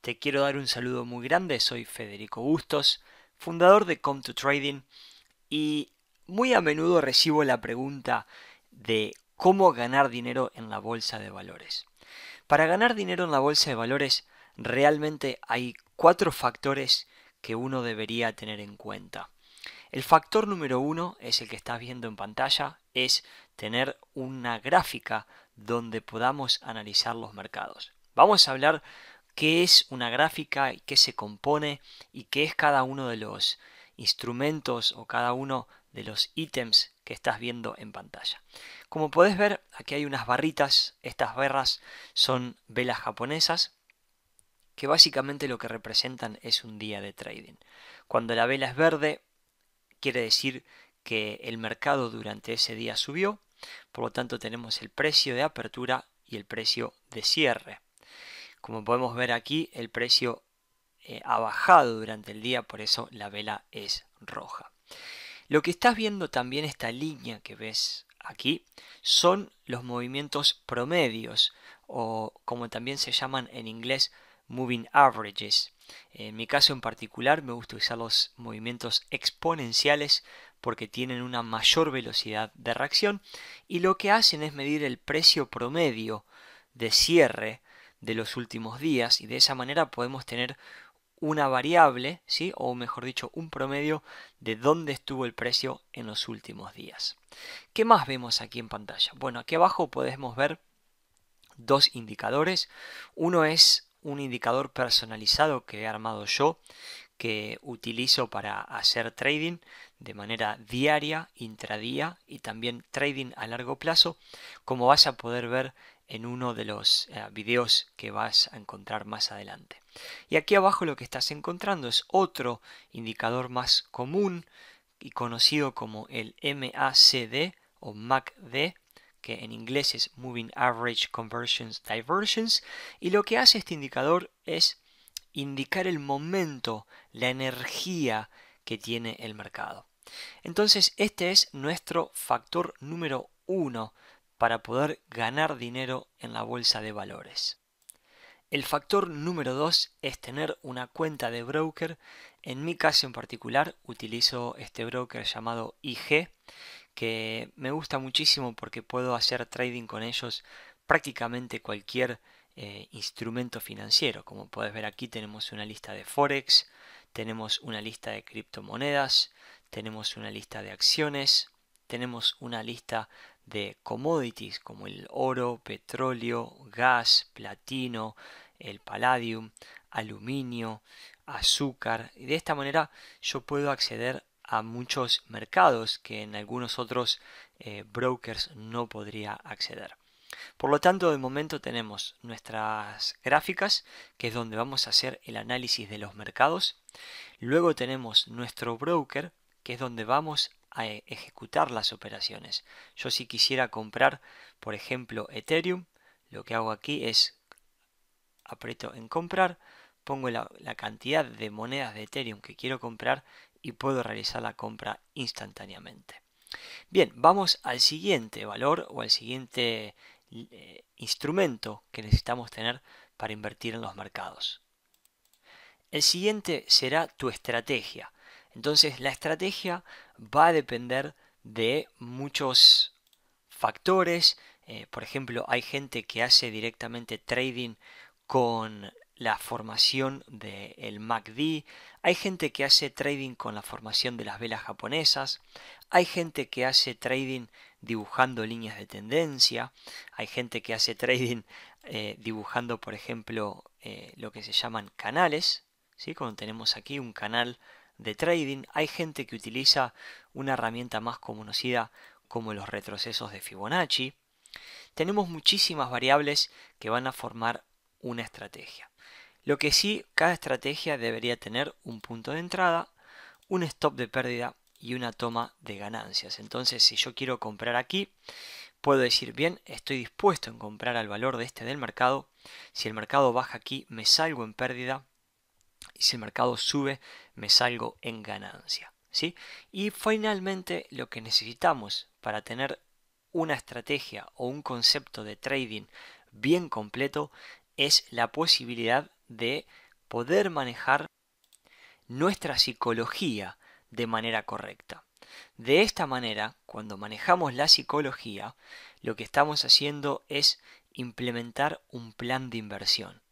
Te quiero dar un saludo muy grande, soy Federico Bustos, fundador de come To Trading y muy a menudo recibo la pregunta de cómo ganar dinero en la bolsa de valores. Para ganar dinero en la bolsa de valores realmente hay cuatro factores que uno debería tener en cuenta. El factor número uno es el que estás viendo en pantalla, es tener una gráfica donde podamos analizar los mercados. Vamos a hablar qué es una gráfica qué se compone y qué es cada uno de los instrumentos o cada uno de los ítems que estás viendo en pantalla. Como podés ver, aquí hay unas barritas, estas barras son velas japonesas, que básicamente lo que representan es un día de trading. Cuando la vela es verde, quiere decir que el mercado durante ese día subió, por lo tanto tenemos el precio de apertura y el precio de cierre. Como podemos ver aquí, el precio eh, ha bajado durante el día, por eso la vela es roja. Lo que estás viendo también, esta línea que ves aquí, son los movimientos promedios, o como también se llaman en inglés, moving averages. En mi caso en particular me gusta usar los movimientos exponenciales porque tienen una mayor velocidad de reacción y lo que hacen es medir el precio promedio de cierre de los últimos días y de esa manera podemos tener una variable, ¿sí? o mejor dicho, un promedio de dónde estuvo el precio en los últimos días. ¿Qué más vemos aquí en pantalla? Bueno, aquí abajo podemos ver dos indicadores. Uno es un indicador personalizado que he armado yo, que utilizo para hacer trading de manera diaria, intradía y también trading a largo plazo, como vas a poder ver en uno de los eh, videos que vas a encontrar más adelante. Y aquí abajo lo que estás encontrando es otro indicador más común y conocido como el MACD o MACD, que en inglés es Moving Average Conversions Diversions, y lo que hace este indicador es indicar el momento, la energía que tiene el mercado. Entonces, este es nuestro factor número uno para poder ganar dinero en la bolsa de valores. El factor número dos es tener una cuenta de broker. En mi caso en particular utilizo este broker llamado IG, que me gusta muchísimo porque puedo hacer trading con ellos prácticamente cualquier eh, instrumento financiero. Como puedes ver aquí tenemos una lista de Forex, tenemos una lista de criptomonedas, tenemos una lista de acciones, tenemos una lista de commodities como el oro, petróleo, gas, platino, el palladium, aluminio, azúcar. Y de esta manera yo puedo acceder a muchos mercados que en algunos otros eh, brokers no podría acceder. Por lo tanto, de momento tenemos nuestras gráficas, que es donde vamos a hacer el análisis de los mercados. Luego tenemos nuestro broker, que es donde vamos a e-, ejecutar las operaciones. Yo si quisiera comprar, por ejemplo, Ethereum, lo que hago aquí es aprieto en comprar, pongo la, cantidad de monedas de Ethereum que quiero comprar y puedo realizar la compra instantáneamente. Bien, vamos al siguiente valor o al siguiente eh, instrumento que necesitamos tener para invertir en los mercados. El siguiente será tu estrategia. Entonces la estrategia va a depender de muchos factores. Eh, por ejemplo, hay gente que hace directamente trading con la formación del MACD, hay gente que hace trading con la formación de las velas japonesas, hay gente que hace trading dibujando líneas de tendencia, hay gente que hace trading eh, dibujando, por ejemplo, eh, lo que se llaman canales, ¿sí? cuando tenemos aquí un canal de trading, hay gente que utiliza una herramienta más conocida como los retrocesos de Fibonacci. Tenemos muchísimas variables que van a formar una estrategia. Lo que sí, cada estrategia debería tener un punto de entrada, un stop de pérdida y una toma de ganancias. Entonces, si yo quiero comprar aquí, puedo decir, bien, estoy dispuesto en comprar al valor de este del mercado. Si el mercado baja aquí, me salgo en pérdida. Y si el mercado sube, me salgo en ganancia. ¿sí? Y finalmente, lo que necesitamos para tener una estrategia o un concepto de trading bien completo es la posibilidad de poder manejar nuestra psicología de manera correcta. De esta manera, cuando manejamos la psicología, lo que estamos haciendo es implementar un plan de inversión.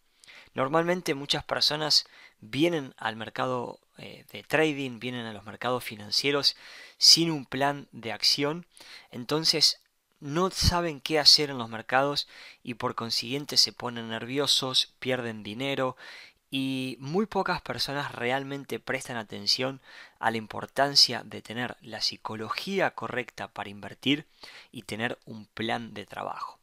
Normalmente muchas personas vienen al mercado eh, de trading, vienen a los mercados financieros sin un plan de acción, entonces no saben qué hacer en los mercados y por consiguiente se ponen nerviosos, pierden dinero y muy pocas personas realmente prestan atención a la importancia de tener la psicología correcta para invertir y tener un plan de trabajo.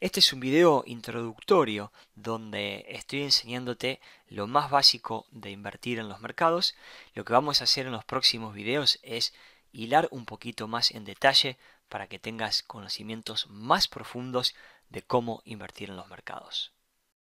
Este es un video introductorio donde estoy enseñándote lo más básico de invertir en los mercados. Lo que vamos a hacer en los próximos videos es hilar un poquito más en detalle para que tengas conocimientos más profundos de cómo invertir en los mercados.